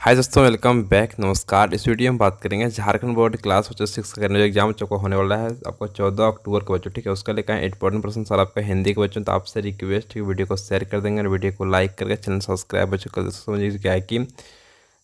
हाय दोस्तों welcome back नमस्कार इस वीडियो में बात करेंगे झारखंड बोर्ड क्लास बच्चों सिक्स का जो एग्जाम बच्चों को होने वाला है आपको चौदह अक्टूबर को बच्चों ठीक है उसका लेकर इंपॉर्टेंट पॉइंट परसेंट साल आपका हिंदी के बच्चों तो आपसे रिक्वेस्ट है वीडियो को शेयर कर देंगे और वीडियो को लाइक करके चैनल सब्सक्राइब बच्चों का तो समझिए क्या है कि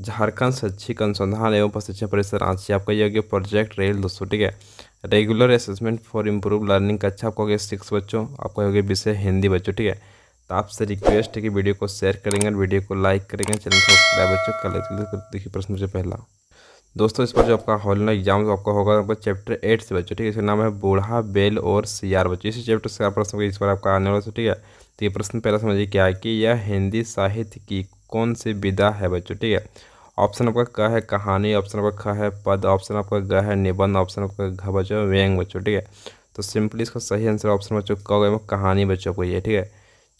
झारखंड शैक्षिक अनुसंधान एवं प्रशिक्षण परिसर रांची आपका योग्य प्रोजेक्ट रेल दोस्तों ठीक है regular assessment for improve learning कक्षा आपको सिक्स बच्चों आपका योग्य विषय हिंदी बच्चों ठीक है तो आपसे रिक्वेस्ट है कि वीडियो को शेयर करेंगे वीडियो को लाइक करेंगे चैनल सब्सक्राइब बच्चों कर लेते देखिए प्रश्न से पहला दोस्तों इस पर जो आपका ना एग्जाम आपका होगा आपका चैप्टर एट से बच्चों ठीक है इसका नाम है बूढ़ा बेल और सियार बच्चों इसी चैप्टर से आप प्रश्न इस पर आपका आने वाला है ठीक है तो ये प्रश्न पहला समझिए क्या है कि यह हिंदी साहित्य की कौन सी विधा है बच्चों ठीक है ऑप्शन आपका क है कहानी ऑप्शन आपका ख है पद ऑप्शन आपका ग है निबंध ऑप्शन आपका घ बच्चों व्यंग बच्चों ठीक है तो सिंपली इसका सही आंसर ऑप्शन बच्चों कहानी बच्चों को ये ठीक है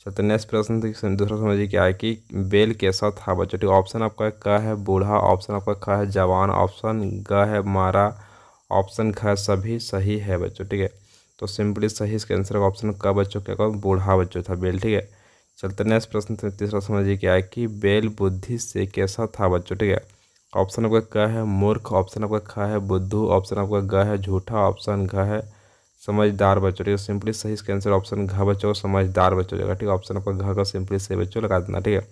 चलते तो नेक्स्ट प्रश्न दूसरा समझिए क्या है कि बेल कैसा था बच्चों ठीक ऑप्शन आपका क है बूढ़ा ऑप्शन आपका ख है जवान ऑप्शन ग है मारा ऑप्शन ख सभी सही है बच्चों ठीक है तो सिंपली सही इसके आंसर का ऑप्शन क बच्चों क्या कहो बूढ़ा बच्चों था बेल ठीक है चलते नेक्स्ट प्रश्न तीसरा समझिए क्या है कि बेल बुद्धि से कैसा था बच्चों ठीक है ऑप्शन आपका क है मूर्ख ऑप्शन आपका ख है बुद्धू ऑप्शन आपका ग है झूठा ऑप्शन घ है समझदार बच्चों ठीक है सिंपली सही इसका आंसर ऑप्शन घ बच्चों समझदार बच्चों जाएगा ठीक है ऑप्शन आपका घ का सिंपली सही बच्चों लगा देना ठीक है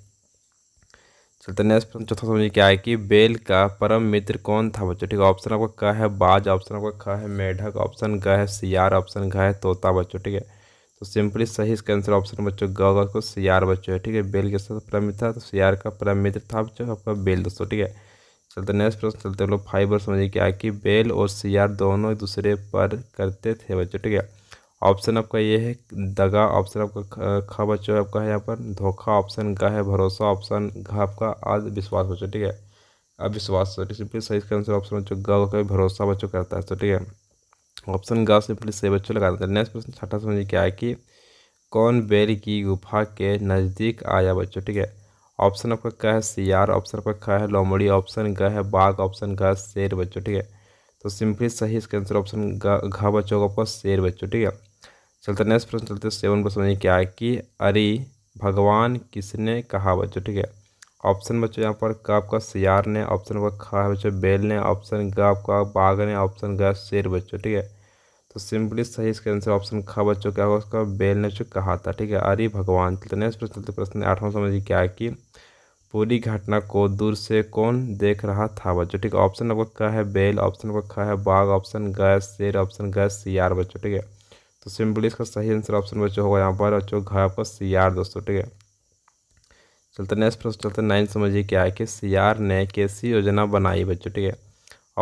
चलते नेक्स्ट प्रश्न चौथा समझिए क्या है कि बेल का परम मित्र कौन था बच्चों ठीक है ऑप्शन आपका क है बाज ऑप्शन आपका ख है मेढक ऑप्शन ग है सियार ऑप्शन घ है तोता बच्चों ठीक है तो सिंपली सही इसका आंसर ऑप्शन बच्चों ग को सियार बच्चों है ठीक है बेल के साथ परम मित्र था तो सियार का परम मित्र था बच्चों आपका बेल दोस्तों ठीक है चलते नेक्स्ट प्रश्न चलते लोग फाइबर समझिए क्या कि बेल और सियार दोनों एक दूसरे पर करते थे बच्चों ठीक है ऑप्शन आपका ये है दगा ऑप्शन आपका ख बच्चों आपका है यहाँ पर धोखा ऑप्शन का है भरोसा ऑप्शन घ आपका आज विश्वास बच्चों ठीक है अविश्वास तो सिंपली सही इसका आंसर ऑप्शन बच्चों ग का भरोसा बच्चों करता है तो ठीक है ऑप्शन ग सिंपली सही बच्चों लगा देते हैं नेक्स्ट प्रश्न छठा समझिए क्या है कि कौन बेल की गुफा के नज़दीक आया बच्चों ठीक है ऑप्शन आपका क्या है सियार ऑप्शन आपका क्या है लोमड़ी ऑप्शन ग है बाघ ऑप्शन ग शेर बच्चों ठीक है तो सिंपली सही इसका आंसर ऑप्शन घ बच्चों का आपका शेर बच्चों ठीक है चलते नेक्स्ट प्रश्न चलते सेवन प्रश्न में क्या है कि अरे भगवान किसने कहा बच्चों ठीक है ऑप्शन बच्चों यहाँ पर क आपका सियार ने ऑप्शन आपका खा है बच्चों बेल ने ऑप्शन ग आपका बाघ ने ऑप्शन ग शेर बच्चों ठीक है तो सिंपली सही इसका आंसर ऑप्शन खा बच्चों क्या होगा उसका बेल ने कहा था ठीक है अरे भगवान चलते नेक्स्ट प्रश्न चलते प्रश्न आठवां समझिए क्या कि पूरी घटना को दूर से कौन देख रहा था बच्चों ठीक है ऑप्शन नंबर क्या है बेल ऑप्शन नंबर क्या है बाघ ऑप्शन गैस शेर ऑप्शन गैस सियार बच्चों ठीक है तो सिंपली इसका सही आंसर ऑप्शन बच्चों होगा यहाँ पर बच्चों घर आपका सियार दोस्तों ठीक है चलते नेक्स्ट प्रश्न चलते नाइन समझिए क्या है कि सियार ने कैसी योजना बनाई बच्चों ठीक है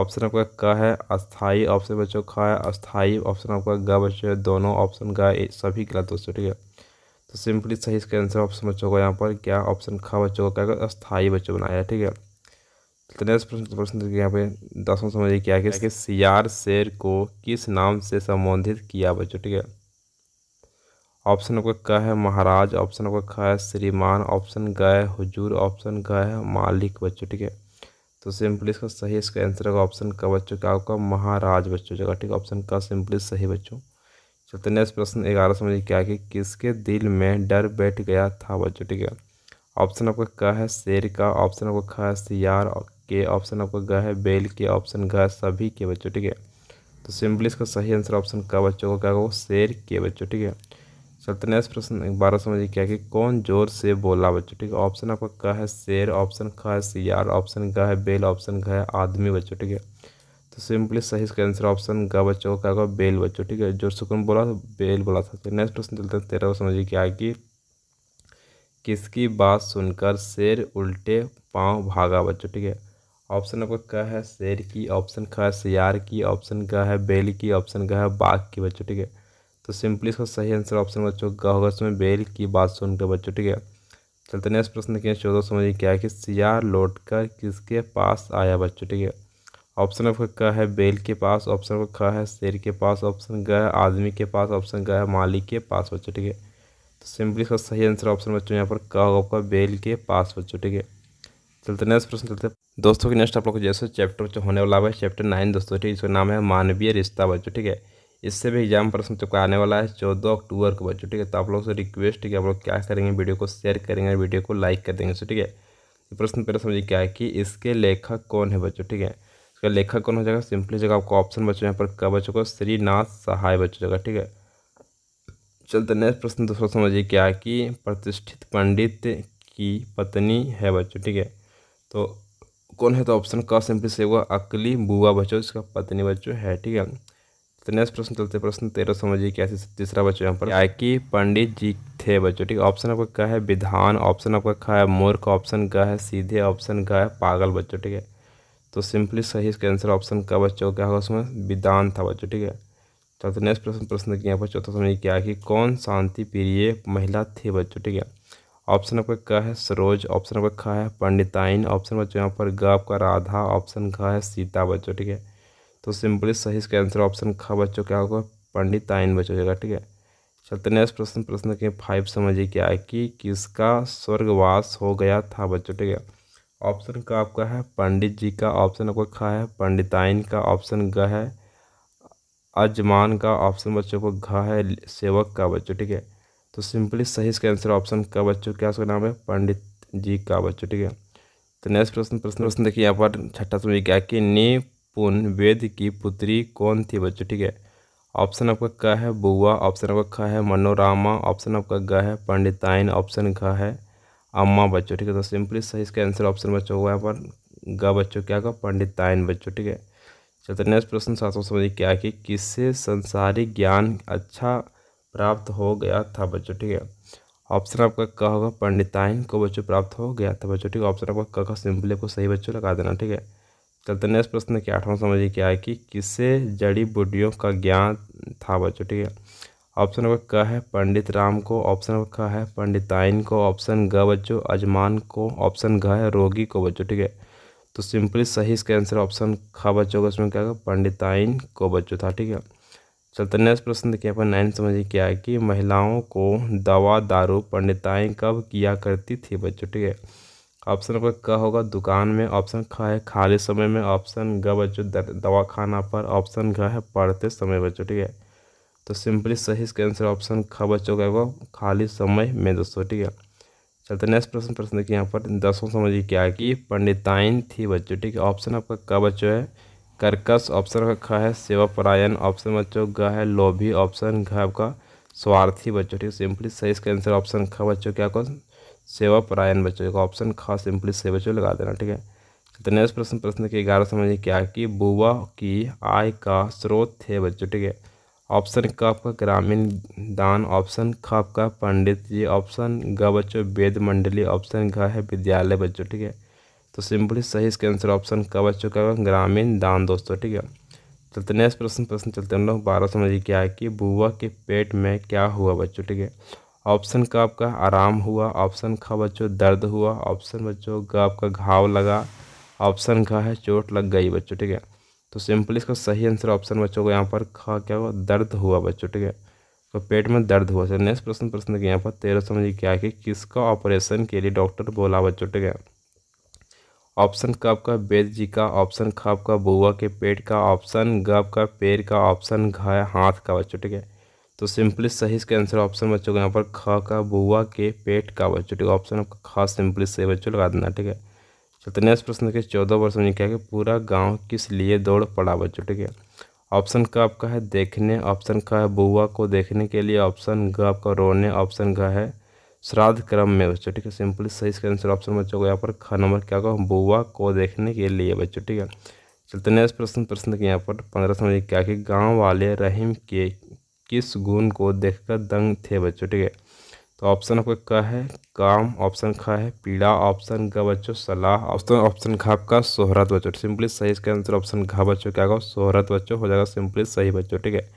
ऑप्शन आपका क है अस्थाई ऑप्शन बच्चों खा है अस्थाई ऑप्शन आपका ग बच्चों दोनों ऑप्शन का सभी गलत दोस्तों ठीक है तो सिंपली सही इसका आंसर ऑप्शन बच्चों का यहाँ पर क्या ऑप्शन ख बच्चों का क्या अस्थाई बच्चों बनाया है ठीक है तो नेक्स्ट प्रश्न तो प्रश्न यहाँ पे दसवें समझिए क्या है कि सियार शेर को किस नाम से संबोधित किया बच्चों ठीक है ऑप्शन आपका क है महाराज ऑप्शन आपका ख है श्रीमान ऑप्शन ग है हुजूर ऑप्शन ग है मालिक बच्चों ठीक है तो सिंपली इसका सही इसका आंसर होगा ऑप्शन का बच्चों क्या होगा महाराज बच्चों जगह ठीक ऑप्शन का सिंपली सही बच्चों चलते नेक्स्ट प्रश्न ग्यारह समझिए क्या कि किसके दिल में डर बैठ गया था बच्चों ठीक है ऑप्शन आपका क है शेर का ऑप्शन आपका ख है सियार के ऑप्शन आपका ग है बेल के ऑप्शन घ है सभी के बच्चों ठीक है तो सिंपली इसका सही आंसर ऑप्शन का बच्चों का क्या होगा शेर के बच्चों ठीक है नेक्स्ट प्रश्न बारह समझिए क्या कि कौन जोर से बोला बच्चों ठीक है ऑप्शन आपका क है शेर ऑप्शन ख है सियार ऑप्शन ग है बेल ऑप्शन घ है आदमी बच्चों ठीक है तो सिंपली सही इसका आंसर ऑप्शन ग बच्चों का होगा बेल बच्चों ठीक है जोर से कौन बोला बेल बोला था नेक्स्ट तो प्रश्न चलते हैं तेरह समझिए क्या कि किसकी बात सुनकर शेर उल्टे पाँव भागा बच्चों ठीक है ऑप्शन आपका क है शेर की ऑप्शन ख है सियार की ऑप्शन ग है बेल की ऑप्शन ग है बाघ की बच्चों ठीक है तो सिंपली इसका सही आंसर ऑप्शन बच्चों का होगा इसमें बेल की बात सुनकर बच्चों ठीक है चलते नेक्स्ट प्रश्न देखिए चौदह समझिए क्या है कि सिया लौट कर किसके पास आया बच्चों ठीक है ऑप्शन आपका क है बेल के पास ऑप्शन आपका ख है शेर के पास ऑप्शन ग है आदमी के पास ऑप्शन ग है मालिक के पास बच्चों ठीक है तो सिंपली इसका सही आंसर ऑप्शन बच्चों यहाँ पर क होगा आपका बेल के पास बच्चों ठीक है चलते नेक्स्ट प्रश्न चलते दोस्तों के नेक्स्ट आप लोग जैसे चैप्टर होने वाला है चैप्टर नाइन दोस्तों ठीक है इसका नाम है मानवीय रिश्ता बच्चों ठीक है इससे भी एग्जाम प्रश्न तो आने वाला है चौदह अक्टूबर को बच्चों ठीक है तो आप लोग से रिक्वेस्ट है कि आप लोग क्या करेंगे वीडियो को शेयर करेंगे वीडियो को लाइक कर देंगे सो ठीक है तो प्रश्न पहले समझिए क्या है कि इसके लेखक कौन है बच्चों ठीक है इसका लेखक कौन हो जाएगा सिंपली जगह आपको ऑप्शन बच्चों यहाँ पर क्या बच्चों को श्रीनाथ सहाय बच्चों जगह ठीक है चलते नेक्स्ट प्रश्न दूसरा समझिए क्या है कि प्रतिष्ठित पंडित की पत्नी है बच्चों ठीक है तो कौन है तो ऑप्शन का सिंपली से हुआ अकली बुआ बच्चों इसका पत्नी बच्चों है ठीक है तो नेक्स्ट प्रश्न चलते प्रश्न तेरह समझिए कैसे तीसरा बच्चों यहाँ पर कि पंडित जी थे बच्चों ठीक ऑप्शन आपका क्या है विधान ऑप्शन आपका क्या है मूर्ख ऑप्शन क्या है सीधे ऑप्शन क्या है पागल बच्चों ठीक है तो सिंपली सही इसका आंसर ऑप्शन का बच्चों क्या होगा उसमें विधान था बच्चों ठीक है चलते नेक्स्ट प्रश्न प्रश्न यहाँ पर चौथा समझिए क्या कि कौन शांति प्रिय महिला थी बच्चों ठीक है ऑप्शन आपका क्या है सरोज ऑप्शन आपका क्या है पंडिताइन ऑप्शन बच्चों यहाँ पर ग आपका राधा ऑप्शन क्या है सीता बच्चों ठीक है तो सिंपली सही इसका आंसर ऑप्शन ख बच्चों क्या होगा पंडित आयन बच जाएगा ठीक है चलते नेक्स्ट प्रश्न प्रश्न के फाइव समझिए क्या है कि किसका स्वर्गवास हो गया था बच्चों ठीक है ऑप्शन का आपका है पंडित जी का ऑप्शन आपका खा है पंडिताइन का ऑप्शन ग है अजमान का ऑप्शन बच्चों को घ है सेवक का बच्चों ठीक है तो सिंपली सही इसका आंसर ऑप्शन का बच्चों क्या उसका नाम है पंडित जी का बच्चों ठीक है तो नेक्स्ट प्रश्न प्रश्न प्रश्न देखिए यहाँ पर छठा समझिए क्या कि नी पुन वेद की पुत्री कौन थी बच्चों ठीक है ऑप्शन आपका क है बुआ ऑप्शन आपका ख है मनोरामा ऑप्शन आपका ग है पंडिताइन ऑप्शन घ है अम्मा बच्चों ठीक है तो सिंपली सही इसका आंसर ऑप्शन बच्चों हुआ है पर ग बच्चों क्या होगा पंडिताइन बच्चों ठीक है चलते नेक्स्ट प्रश्न सौ समझिए क्या कि किससे संसारिक ज्ञान अच्छा प्राप्त हो गया था बच्चों ठीक है ऑप्शन आपका क होगा पंडिताइन को बच्चों प्राप्त हो गया था बच्चों ठीक है ऑप्शन आपका क का सिंपली आपको सही बच्चों लगा देना ठीक है चलते नेक्स्ट प्रश्न के आठवां समझिए क्या है कि किससे जड़ी बूटियों का ज्ञान था बच्चों ठीक है ऑप्शन नंबर क है पंडित राम को ऑप्शन नंबर ख है पंडिताइन को ऑप्शन ग बच्चों अजमान को ऑप्शन घ है रोगी को बच्चों ठीक है तो सिंपली सही इसका आंसर ऑप्शन ख बच्चों का इसमें क्या होगा पंडिताइन को बच्चों था ठीक है चलते नेक्स्ट प्रश्न देखिए अपन नाइन समझिए क्या है कि महिलाओं को दवा दारू पंडिताएँ कब किया करती थी बच्चों ठीक है ऑप्शन नंबर क होगा दुकान में ऑप्शन ख है खाली समय में ऑप्शन ग बच्चों दवा खाना पर ऑप्शन घ है पढ़ते समय बच्चों ठीक है तो सिंपली सही इसका आंसर ऑप्शन ख बच्चों का होगा खाली समय में दोस्तों ठीक है चलते नेक्स्ट प्रश्न प्रश्न देखिए यहाँ पर दसों समझिए क्या कि पंडिताइन थी बच्चों ठीक है ऑप्शन आपका क बच्चों है कर्कश ऑप्शन का ख है परायण ऑप्शन बच्चों ग है लोभी ऑप्शन घ आपका स्वार्थी बच्चों ठीक है सिंपली सही इसका आंसर ऑप्शन ख बच्चों क्या क्वेश्चन सेवा परायण बच्चों का ऑप्शन खा सिंपली से बच्चों लगा देना ठीक है तो नेक्स्ट प्रश्न प्रश्न के ग्यारह समझिए क्या कि बुआ की आय का स्रोत थे बच्चों ठीक है ऑप्शन क आपका ग्रामीण दान ऑप्शन ख आपका पंडित जी ऑप्शन ग बच्चों वेद मंडली ऑप्शन घ है विद्यालय बच्चों ठीक है तो सिंपली सही इसके आंसर ऑप्शन क बच्चों का ग्रामीण दान दोस्तों ठीक है चलते तो नेक्स्ट प्रश्न प्रश्न चलते हम लोग बारह समझिए क्या है कि बुआ के पेट में क्या हुआ बच्चों ठीक है ऑप्शन का आपका आराम हुआ ऑप्शन ख बच्चों दर्द हुआ ऑप्शन बच्चों का आपका घाव लगा ऑप्शन का है चोट लग गई बच्चों ठीक है तो सिंपली इसका सही आंसर ऑप्शन बच्चों को यहाँ पर खा क्या हुआ दर्द हुआ बच्चों ठीक है तो पेट में दर्द हुआ सर नेक्स्ट प्रश्न प्रश्न के यहाँ पर तेरह समझिए क्या कि किसका ऑपरेशन के लिए डॉक्टर बोला बच्चों ठीक है ऑप्शन का आपका वेद जी का ऑप्शन खा आपका बुआ के पेट का ऑप्शन गप का पैर का ऑप्शन घ हाथ का बच्चों ठीक है तो सिंपली सही इसका आंसर ऑप्शन बच्चों को यहाँ पर ख का बुआ के पेट का बच्चों ठीक है ऑप्शन आपका खा सिंपली सही बच्चों लगा देना ठीक है चलते नेक्स्ट प्रश्न के चौदह वर्ष में क्या कि पूरा गाँव किस लिए दौड़ पड़ा बच्चों ठीक है ऑप्शन का आपका है देखने ऑप्शन का है बुआ को देखने के लिए ऑप्शन ग आपका रोने ऑप्शन घ है श्राद्ध क्रम में बच्चों ठीक है सिंपली सही इसका आंसर ऑप्शन बच्चों को यहाँ पर ख नंबर क्या होगा बुआ को देखने के लिए बच्चों ठीक है चलते नेक्स्ट प्रश्न प्रश्न के यहाँ पर पंद्रह समझ क्या कि गांव वाले रहीम के किस गुण को देखकर दंग थे बच्चों ठीक है तो ऑप्शन आपका क है काम ऑप्शन ख है पीड़ा ऑप्शन ग बच्चों सलाह ऑप्शन ऑप्शन घ आपका सोहरत बच्चों सिंपली सही इसका आंसर ऑप्शन घ बच्चों क्या होगा सोहरत बच्चों हो जाएगा सिंपली सही बच्चों ठीक है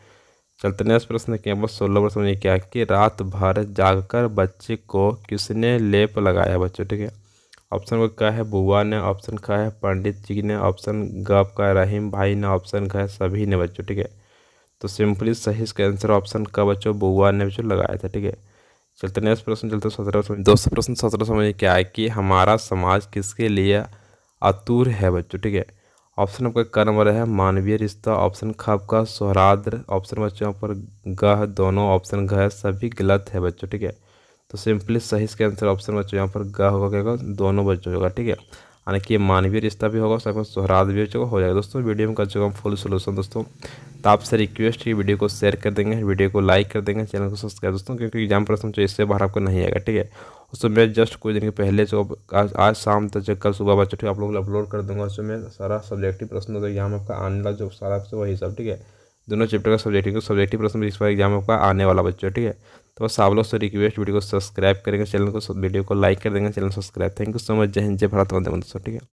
चलते नेक्स्ट प्रश्न के बस सोलह प्रश्न ये क्या कि रात भर जागकर बच्चे को किसने लेप लगाया बच्चों ठीक है ऑप्शन को क्या है बुआ ने ऑप्शन खा है पंडित जी ने ऑप्शन ग का रहीम भाई ने ऑप्शन खा है सभी ने बच्चों ठीक है तो सिंपली सही इसका आंसर ऑप्शन का बच्चों बुआ ने बच्चों लगाया था ठीक है चलते नेक्स्ट प्रश्न चलते सत्रह समझ दोस्तों प्रश्न सत्रह समझ क्या है कि हमारा समाज किसके लिए अतुर है बच्चों ठीक है ऑप्शन आपका क नंबर है मानवीय रिश्ता ऑप्शन ख आपका सौहराद्र ऑप्शन बच्चों पर गह दोनों ऑप्शन घ है सभी गलत है बच्चों ठीक है तो सिंपली सही इसका आंसर ऑप्शन बच्चों यहाँ पर गह होगा क्या होगा दोनों बच्चों होगा ठीक है यानी कि मानवीय रिश्ता भी होगा उसके साथ सुहराद भी हो जाएगा दोस्तों वीडियो में कर चुका हूँ फुल सोल्यूशन दोस्तों तो आपसे रिक्वेस्ट है वीडियो को शेयर कर देंगे वीडियो को लाइक कर देंगे चैनल को सब्सक्राइब दोस्तों क्योंकि एग्जाम प्रश्न जो इससे बाहर आपको नहीं आएगा ठीक है उसमें मैं जस्ट कुछ दिन के पहले जो आज, शाम तक कल सुबह बच्चों ठीक आप लोग अपलोड कर दूंगा उसमें सारा सब्जेक्टिव प्रश्न होता है एग्जाम आपका आने लगा जो सारा वही सब ठीक है दोनों चैप्टर का सब्जेक्टिव सब्जेक्टिव प्रश्न इस बार एग्जाम आपका आने वाला बच्चों ठीक है तो बस आप लोग से रिक्वेस्ट वीडियो को सब्सक्राइब करेंगे चैनल को वीडियो को लाइक कर देंगे channel subscribe thank you so much जय हिंद जय भारत वंदे मंदिर ठीक है